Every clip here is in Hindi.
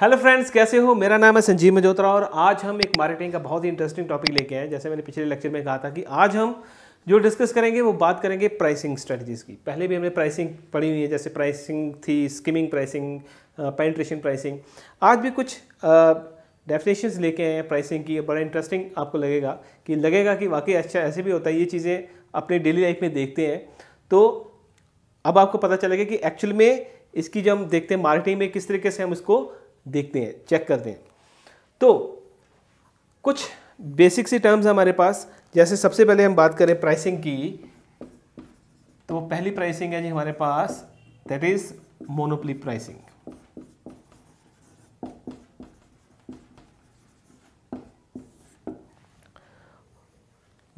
हेलो फ्रेंड्स कैसे हो मेरा नाम है संजीव मजोत्रा और आज हम एक मार्केटिंग का बहुत ही इंटरेस्टिंग टॉपिक लेके आए हैं जैसे मैंने पिछले लेक्चर में कहा था कि आज हम जो डिस्कस करेंगे वो बात करेंगे प्राइसिंग स्ट्रेटजीज़ की पहले भी हमने प्राइसिंग पढ़ी हुई है जैसे प्राइसिंग थी स्किमिंग प्राइसिंग पेंट्रेशन प्राइसिंग आज भी कुछ डेफिनेशन लेके आए हैं प्राइसिंग की बड़ा इंटरेस्टिंग आपको लगेगा कि लगेगा कि वाकई अच्छा ऐसे भी होता है ये चीज़ें अपने डेली लाइफ में देखते हैं तो अब आपको पता चलेगा कि एक्चुअल में इसकी जो हम देखते हैं मार्केटिंग में किस तरीके से हम इसको देखते हैं चेक करते हैं तो कुछ बेसिक सी टर्म्स हमारे पास जैसे सबसे पहले हम बात करें प्राइसिंग की तो पहली प्राइसिंग है जी हमारे पास that is monopoly pricing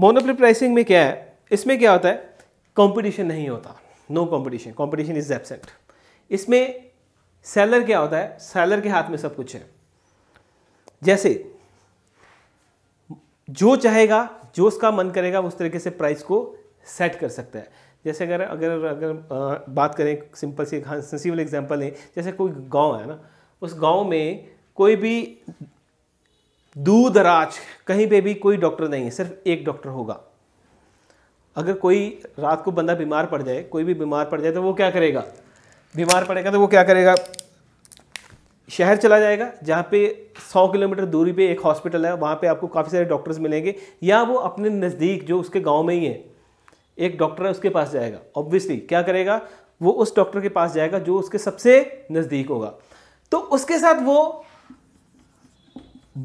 monopoly pricing में क्या है इसमें क्या होता है कंपटीशन नहीं होता no competition competition is absent इसमें सेलर क्या होता है सेलर के हाथ में सब कुछ है जैसे जो चाहेगा जो उसका मन करेगा उस तरीके से प्राइस को सेट कर सकता है जैसे अगर अगर अगर बात करें सिंपल सी सेंसिबल एग्जांपल लें जैसे कोई गांव है ना उस गांव में कोई भी दूर दराज कहीं पे भी कोई डॉक्टर नहीं है सिर्फ एक डॉक्टर होगा अगर कोई रात को बंदा बीमार पड़ जाए कोई भी बीमार पड़ जाए तो वो क्या करेगा बीमार पड़ेगा तो वो क्या करेगा शहर चला जाएगा जहाँ पे 100 किलोमीटर दूरी पे एक हॉस्पिटल है वहाँ पे आपको काफ़ी सारे डॉक्टर्स मिलेंगे या वो अपने नज़दीक जो उसके गांव में ही है एक डॉक्टर है उसके पास जाएगा ऑब्वियसली क्या करेगा वो उस डॉक्टर के पास जाएगा जो उसके सबसे नज़दीक होगा तो उसके साथ वो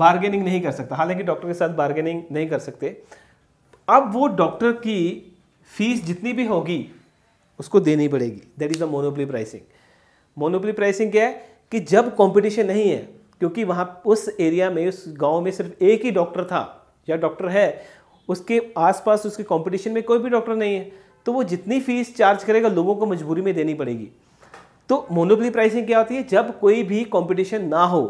बार्गेनिंग नहीं कर सकता हालांकि डॉक्टर के साथ बार्गेनिंग नहीं कर सकते अब वो डॉक्टर की फीस जितनी भी होगी उसको देनी पड़ेगी that is the monopoly pricing monopoly pricing क्या है कि जब कंपटीशन नहीं है क्योंकि वहाँ उस एरिया में उस गांव में सिर्फ एक ही डॉक्टर था या डॉक्टर है उसके आसपास उसके कंपटीशन में कोई भी डॉक्टर नहीं है तो वो जितनी फीस चार्ज करेगा लोगों को मजबूरी में देनी पड़ेगी तो मोनोपली प्राइसिंग क्या होती है जब कोई भी कंपटीशन ना हो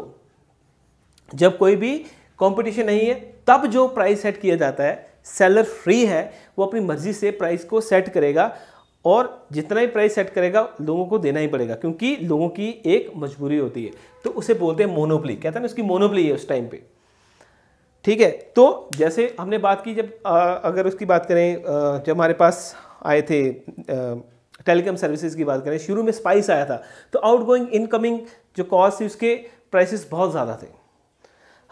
जब कोई भी कंपटीशन नहीं है तब जो प्राइस सेट किया जाता है सेलर फ्री है वो अपनी मर्जी से प्राइस को सेट करेगा और जितना ही प्राइस सेट करेगा लोगों को देना ही पड़ेगा क्योंकि लोगों की एक मजबूरी होती है तो उसे बोलते हैं मोनोपली कहते हैं ना उसकी मोनोपली है उस टाइम पे ठीक है तो जैसे हमने बात की जब आ, अगर उसकी बात करें आ, जब हमारे पास आए थे टेलीकॉम सर्विसेज की बात करें शुरू में स्पाइस आया था तो आउटगोइंग इनकमिंग जो कॉस्ट थी उसके प्राइसेस बहुत ज़्यादा थे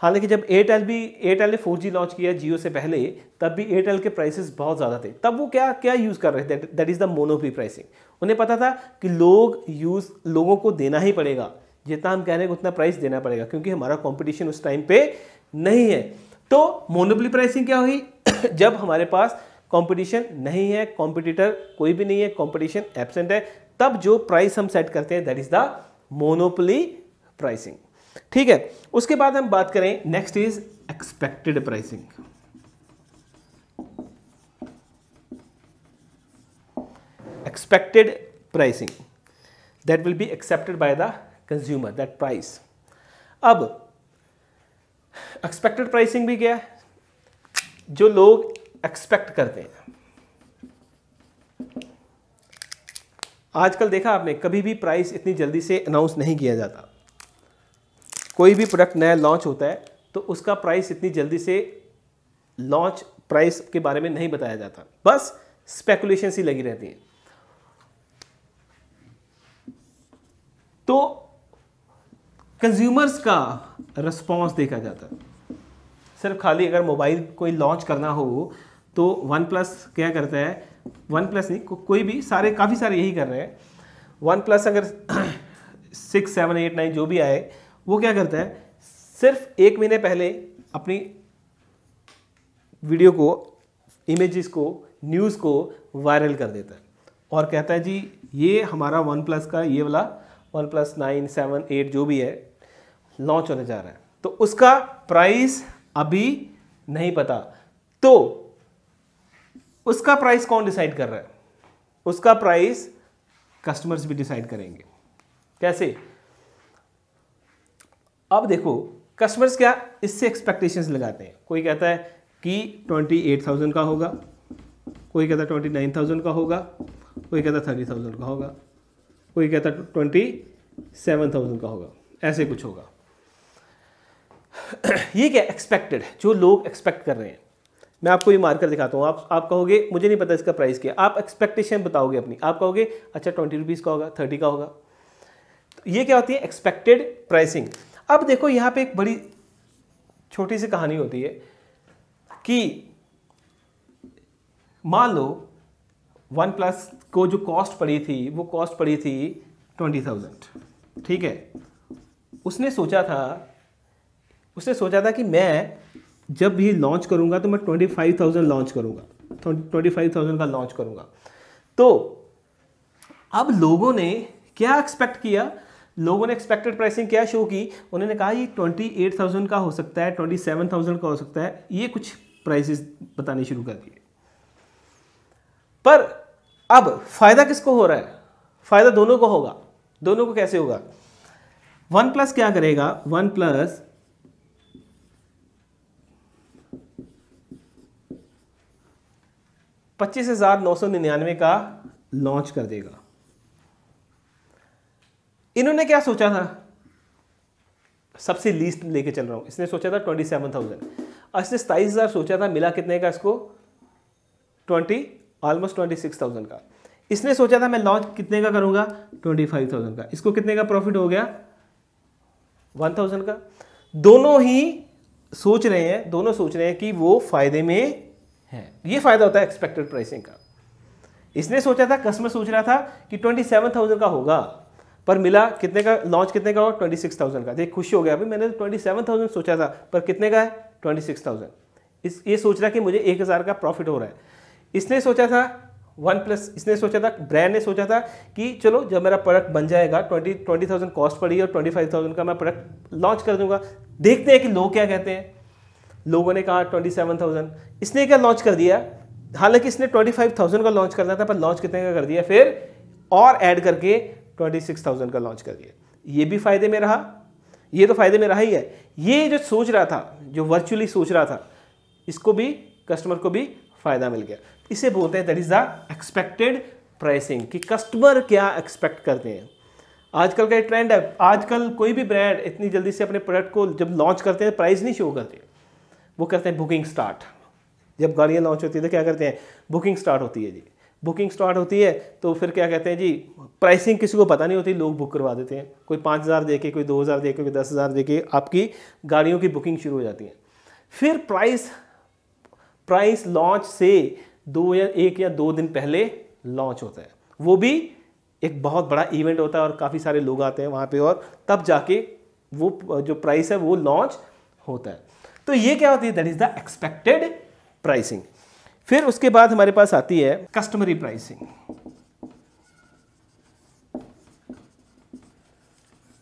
हालांकि जब एयरटेल भी एयरटेल ने फोर लॉन्च किया जियो से पहले तब भी एयरटेल के प्राइसेस बहुत ज़्यादा थे तब वो क्या क्या यूज़ कर रहे थे that is the monopoly pricing उन्हें पता था कि लोग यूज़ लोगों को देना ही पड़ेगा जितना हम कह रहे हैं उतना प्राइस देना पड़ेगा क्योंकि हमारा कॉम्पिटिशन उस टाइम पर नहीं है तो मोनोपली प्राइसिंग क्या हुई जब हमारे पास कॉम्पिटिशन नहीं है कॉम्पिटिटर कोई भी नहीं है कॉम्पिटिशन एबसेंट है तब जो प्राइस हम सेट करते हैं that is the monopoly pricing ठीक है उसके बाद हम बात करें next is expected pricing expected pricing that will be accepted by the consumer that price अब एक्सपेक्टेड प्राइसिंग भी क्या है जो लोग एक्सपेक्ट करते हैं आजकल देखा आपने कभी भी प्राइस इतनी जल्दी से अनाउंस नहीं किया जाता कोई भी प्रोडक्ट नया लॉन्च होता है तो उसका प्राइस इतनी जल्दी से लॉन्च प्राइस के बारे में नहीं बताया जाता बस स्पेकुलेशन ही लगी रहती है तो कंज्यूमर्स का रिस्पॉन्स देखा जाता है सिर्फ खाली अगर मोबाइल कोई लॉन्च करना हो तो वन प्लस क्या करता है वन प्लस नहीं को, कोई भी सारे काफ़ी सारे यही कर रहे हैं वन प्लस अगर सिक्स सेवन एट नाइन जो भी आए वो क्या करता है सिर्फ एक महीने पहले अपनी वीडियो को इमेजेस को न्यूज़ को वायरल कर देता है और कहता है जी ये हमारा वन प्लस का ये वाला one plus nine seven eight जो भी है लॉन्च होने जा रहा है तो उसका प्राइस अभी नहीं पता तो उसका प्राइस कौन डिसाइड कर रहा है उसका प्राइस कस्टमर्स भी डिसाइड करेंगे कैसे अब देखो कस्टमर्स क्या इससे एक्सपेक्टेशंस लगाते हैं कोई कहता है कि ट्वेंटी एट थाउजेंड का होगा कोई कहता है ट्वेंटी नाइन थाउजेंड का होगा कोई कहता है थर्टी थाउजेंड का होगा कोई कहता है ट्वेंटी सेवन थाउजेंड का होगा ऐसे कुछ होगा ये क्या एक्सपेक्टेड जो लोग एक्सपेक्ट कर रहे हैं मैं आपको ये मार्कर दिखाता हूँ आप आप कहोगे मुझे नहीं पता इसका प्राइस क्या आप एक्सपेक्टेशन बताओगे अपनी आप कहोगे अच्छा ट्वेंटी रुपीज़ का होगा थर्टी का होगा तो ये क्या होती है एक्सपेक्टेड प्राइसिंग अब देखो यहां पे एक बड़ी छोटी सी कहानी होती है कि मान लो वन प्लस को जो कॉस्ट पड़ी थी वो कॉस्ट पड़ी थी ट्वेंटी थाउजेंड ठीक है उसने सोचा था उसने सोचा था कि मैं जब भी लॉन्च करूंगा तो मैं ट्वेंटी फाइव थाउजेंड लॉन्च करूंगा ट्वेंटी फाइव थाउजेंड का लॉन्च करूंगा तो अब लोगों ने क्या एक्सपेक्ट किया लोगों ने एक्सपेक्टेड प्राइसिंग क्या शो की उन्होंने कहा ये ट्वेंटी एट थाउजेंड का हो सकता है ट्वेंटी सेवन थाउजेंड का हो सकता है ये कुछ प्राइसेस बताने शुरू कर दिए पर अब फायदा किसको हो रहा है फायदा दोनों को होगा दोनों को कैसे होगा वन प्लस क्या करेगा वन प्लस पच्चीस हजार नौ सौ निन्यानवे का लॉन्च कर देगा इन्होंने क्या सोचा था सबसे लीस्ट लेके चल रहा हूं इसने सोचा था ट्वेंटी सेवन थाउजेंड और इसने सताईस हज़ार सोचा था मिला कितने का इसको twenty almost twenty six thousand का इसने सोचा था मैं लॉन्च कितने का करूंगा ट्वेंटी फाइव थाउजेंड का इसको कितने का प्रॉफिट हो गया वन थाउजेंड का दोनों ही सोच रहे हैं दोनों सोच रहे हैं कि वो फायदे में है ये फायदा होता है एक्सपेक्टेड प्राइसिंग का इसने सोचा था कस्टमर सोच रहा था कि ट्वेंटी सेवन थाउजेंड का होगा पर मिला कितने का लॉन्च कितने का हो ट्वेंटी सिक्स थाउजेंड का देख खुशी हो गया अभी मैंने ट्वेंटी सेवन थाउजेंड सोचा था पर कितने का है ट्वेंटी सिक्स थाउजेंड इस ये सोच रहा कि मुझे एक हज़ार का प्रॉफिट हो रहा है इसने सोचा था वन प्लस इसने सोचा था ब्रांड ने सोचा था कि चलो जब मेरा प्रोडक्ट बन जाएगा ट्वेंटी ट्वेंटी थाउजेंड कॉस्ट पड़ी और ट्वेंटी फाइव थाउजेंड का मैं प्रोडक्ट लॉन्च कर दूंगा देखते हैं कि लोग क्या कहते हैं लोगों ने कहा ट्वेंटी सेवन थाउजेंड इसने क्या लॉन्च कर दिया हालांकि इसने ट्वेंटी फाइव थाउजेंड का लॉन्च करना था पर लॉन्च कितने का कर दिया फिर और ऐड करके ट्वेंटी सिक्स थाउजेंड का लॉन्च कर दिया ये भी फ़ायदे में रहा ये तो फ़ायदे में रहा ही है ये जो सोच रहा था जो वर्चुअली सोच रहा था इसको भी कस्टमर को भी फ़ायदा मिल गया इसे बोलते हैं that is the expected pricing कि कस्टमर क्या एक्सपेक्ट करते हैं आजकल का ट्रेंड है आजकल कोई भी ब्रांड इतनी जल्दी से अपने प्रोडक्ट को जब लॉन्च करते हैं प्राइस नहीं शो करते वो करते हैं बुकिंग स्टार्ट जब गाड़ियाँ लॉन्च होती है तो क्या करते हैं बुकिंग स्टार्ट होती है जी बुकिंग स्टार्ट होती है तो फिर क्या कहते हैं जी प्राइसिंग किसी को पता नहीं होती लोग बुक करवा देते हैं कोई पाँच हज़ार दे के कोई दो हज़ार दे के कोई दस हज़ार दे के आपकी गाड़ियों की बुकिंग शुरू हो जाती है फिर प्राइस प्राइस लॉन्च से दो या एक या दो दिन पहले लॉन्च होता है वो भी एक बहुत बड़ा इवेंट होता है और काफ़ी सारे लोग आते हैं वहाँ पर और तब जाके वो जो प्राइस है वो लॉन्च होता है तो ये क्या होती है that is the expected pricing फिर उसके बाद हमारे पास आती है कस्टमरी प्राइसिंग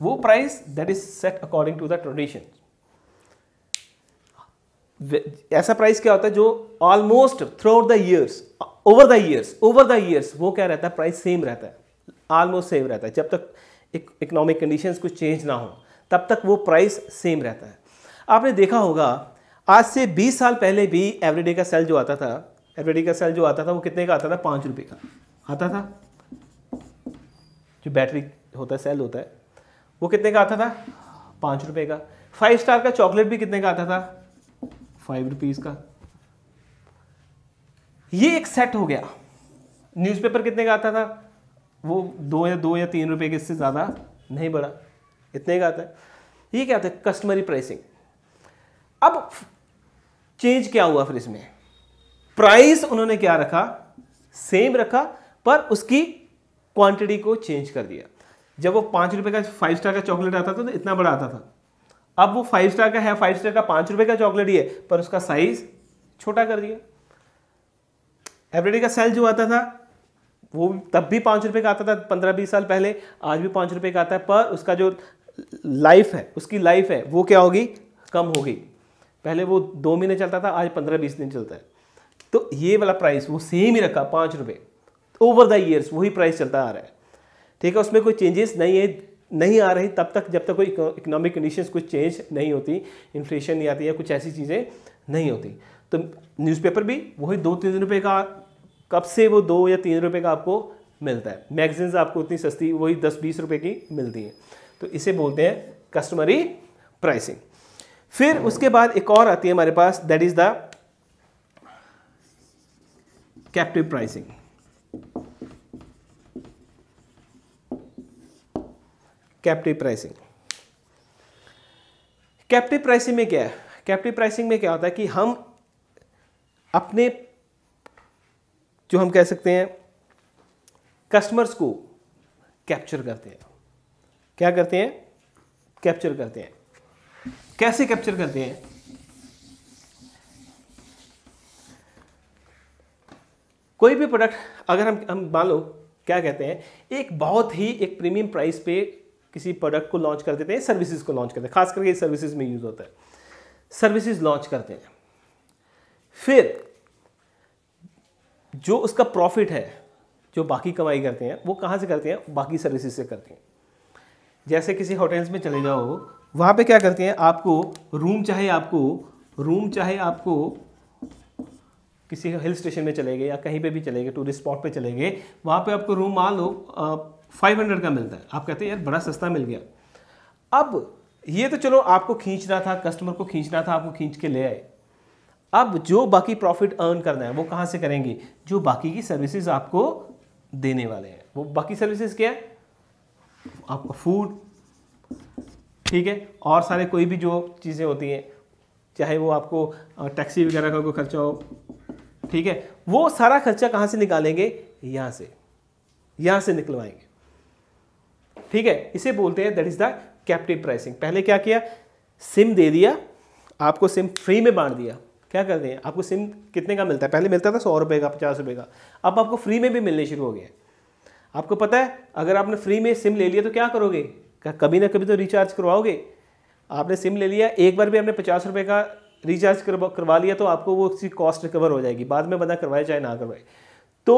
वो price that is set according to the tradition ऐसा प्राइस क्या होता है जो almost throughout the years over the years over the years वो क्या रहता है प्राइस सेम रहता है ऑलमोस्ट सेम रहता है जब तक इकोनॉमिक कंडीशंस कुछ चेंज ना हो तब तक वो प्राइस सेम रहता है आपने देखा होगा आज से 20 साल पहले भी एवरीडे का सेल जो आता था एवरीडे का सेल जो आता था वो कितने का आता था पाँच रुपये का आता था जो बैटरी होता है सेल होता है वो कितने का आता था पाँच रुपये का फाइव स्टार का चॉकलेट भी कितने का आता था फाइव रुपीज़ का ये एक सेट हो गया न्यूज़पेपर कितने का आता था वो दो या दो या तीन रुपए के इससे ज़्यादा नहीं बढ़ा इतने का आता है ये क्या आता है कस्टमरी प्राइसिंग अब चेंज क्या हुआ फिर इसमें प्राइस उन्होंने क्या रखा सेम रखा पर उसकी क्वांटिटी को चेंज कर दिया जब वो पाँच रुपये का फाइव स्टार का चॉकलेट आता था तो इतना बड़ा आता था अब वो फाइव स्टार का है फाइव स्टार का पाँच रुपये का चॉकलेट ही है पर उसका साइज छोटा कर दिया एवरीडे का सेल जो आता था वो तब भी पाँच रुपए का आता था पंद्रह बीस साल पहले आज भी पाँच रुपए का आता है पर उसका जो लाइफ है उसकी लाइफ है वो क्या होगी कम होगी पहले वो दो महीने चलता था आज पंद्रह बीस दिन चलता है तो ये वाला प्राइस वो सेम ही रखा पाँच रुपये ओवर द ईयर्स वही प्राइस चलता आ रहा है ठीक है उसमें कोई चेंजेस नहीं है नहीं आ रही तब तक जब तक कोई इकोनॉमिक कंडीशंस कुछ चेंज नहीं होती इन्फ्लेशन नहीं आती या कुछ ऐसी चीज़ें नहीं होती तो न्यूज़पेपर भी वही दो तीन रुपये का कब से वो दो या तीन रुपये का आपको मिलता है मैगजीन्स आपको उतनी सस्ती वही दस बीस रुपये की मिलती हैं तो इसे बोलते हैं कस्टमरी प्राइसिंग फिर उसके बाद एक और आती है हमारे पास that is the captive pricing captive pricing captive pricing में क्या है कैप्टिव प्राइसिंग में क्या होता है कि हम अपने जो हम कह सकते हैं कस्टमर्स को कैप्चर करते हैं क्या करते हैं कैप्चर करते हैं कैसे कैप्चर करते हैं कोई भी प्रोडक्ट अगर हम हम मान लो क्या कहते हैं एक बहुत ही एक प्रीमियम प्राइस पे किसी प्रोडक्ट को लॉन्च कर देते हैं सर्विसेज को लॉन्च करते हैं खास करके सर्विसेज में यूज़ होता है सर्विसेज लॉन्च करते हैं फिर जो उसका प्रॉफिट है जो बाकी कमाई करते हैं वो कहाँ से करते हैं बाकी सर्विसेज से करते हैं जैसे किसी होटल्स में चले जाओ वहाँ पे क्या करते हैं आपको रूम चाहे आपको रूम चाहे आपको किसी हिल स्टेशन में चले गए या कहीं पे भी चले गए टूरिस्ट स्पॉट पे चले गए वहाँ पे आपको रूम मान लो फाइव हंड्रेड का मिलता है आप कहते हैं यार बड़ा सस्ता मिल गया अब ये तो चलो आपको खींचना था कस्टमर को खींचना था आपको खींच के ले आए अब जो बाकी प्रॉफिट अर्न करना है वो कहाँ से करेंगे जो बाकी की सर्विसेज आपको देने वाले हैं वो बाकी सर्विसेज क्या है आपका फूड ठीक है और सारे कोई भी जो चीज़ें होती हैं चाहे वो आपको टैक्सी वगैरह का कोई खर्चा हो ठीक है वो सारा खर्चा कहाँ से निकालेंगे यहाँ से यहाँ से निकलवाएंगे ठीक है इसे बोलते हैं that is the captive pricing पहले क्या किया सिम दे दिया आपको सिम फ्री में बांट दिया क्या कर हैं आपको सिम कितने का मिलता है पहले मिलता था सौ रुपये का पचास रुपये का अब आपको फ्री में भी मिलने शुरू हो गया आपको पता है अगर आपने फ्री में सिम ले लिया तो क्या करोगे कभी ना कभी तो रिचार्ज करवाओगे आपने सिम ले लिया एक बार भी आपने पचास रुपये का रिचार्ज करवा लिया तो आपको वो उसकी कॉस्ट रिकवर हो जाएगी बाद में बंदा करवाए चाहे ना करवाए तो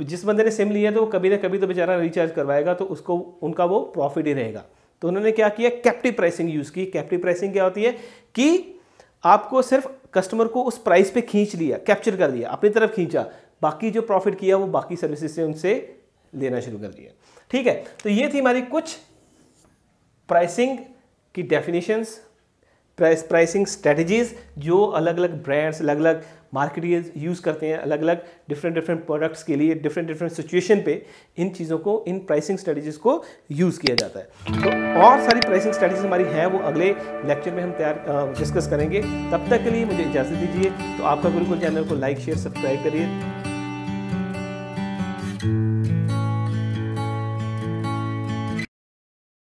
जिस बंदे ने सिम लिया तो वो कभी ना कभी तो बेचारा रिचार्ज करवाएगा तो उसको उनका वो प्रॉफिट ही रहेगा तो उन्होंने क्या किया कैप्टिव प्राइसिंग यूज़ की कैप्टिव प्राइसिंग क्या होती है कि आपको सिर्फ कस्टमर को उस प्राइस पे खींच लिया कैप्चर कर लिया अपनी तरफ खींचा बाकी जो प्रॉफिट किया वो बाकी सर्विसेज से उनसे लेना शुरू कर दिया ठीक है तो ये थी हमारी कुछ प्राइसिंग की डेफिनेशंस प्राइस प्राइसिंग स्ट्रेटजीज़ जो अलग अलग ब्रांड्स अलग अलग मार्केट यूज़ करते हैं अलग अलग डिफरेंट डिफरेंट प्रोडक्ट्स के लिए डिफरेंट डिफरेंट सिचुएशन पे इन चीज़ों को इन प्राइसिंग स्ट्रेटजीज़ को यूज़ किया जाता है तो और सारी प्राइसिंग स्ट्रेटजीज हमारी हैं वो अगले लेक्चर में हम तैयार डिस्कस करेंगे तब तक के लिए मुझे इजाज़त दीजिए तो आपका बिल्कुल चैनल को लाइक शेयर सब्सक्राइब करिए